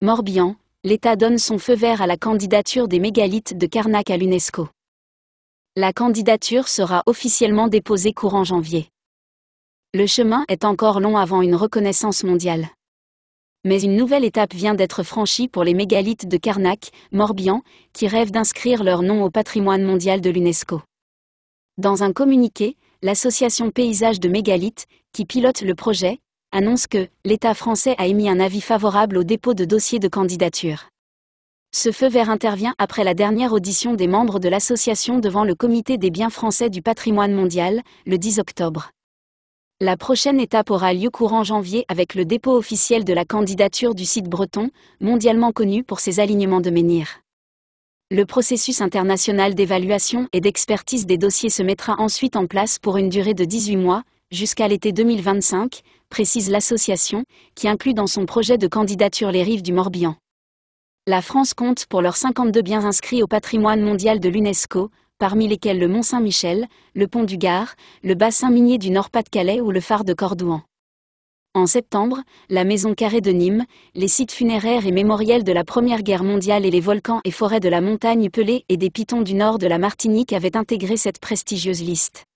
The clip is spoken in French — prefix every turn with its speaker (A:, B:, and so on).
A: Morbihan, l'État donne son feu vert à la candidature des mégalithes de Carnac à l'UNESCO. La candidature sera officiellement déposée courant janvier. Le chemin est encore long avant une reconnaissance mondiale. Mais une nouvelle étape vient d'être franchie pour les mégalithes de Carnac, Morbihan, qui rêvent d'inscrire leur nom au patrimoine mondial de l'UNESCO. Dans un communiqué, l'association Paysages de Mégalithes, qui pilote le projet, annonce que l'État français a émis un avis favorable au dépôt de dossiers de candidature. Ce feu vert intervient après la dernière audition des membres de l'association devant le Comité des biens français du patrimoine mondial, le 10 octobre. La prochaine étape aura lieu courant janvier avec le dépôt officiel de la candidature du site breton, mondialement connu pour ses alignements de menhirs. Le processus international d'évaluation et d'expertise des dossiers se mettra ensuite en place pour une durée de 18 mois, jusqu'à l'été 2025, précise l'association, qui inclut dans son projet de candidature les rives du Morbihan. La France compte pour leurs 52 biens inscrits au patrimoine mondial de l'UNESCO, parmi lesquels le Mont Saint-Michel, le Pont du Gard, le bassin minier du Nord-Pas-de-Calais ou le phare de Cordouan. En septembre, la Maison Carrée de Nîmes, les sites funéraires et mémoriels de la Première Guerre mondiale et les volcans et forêts de la montagne Pelée et des pitons du nord de la Martinique avaient intégré cette prestigieuse liste.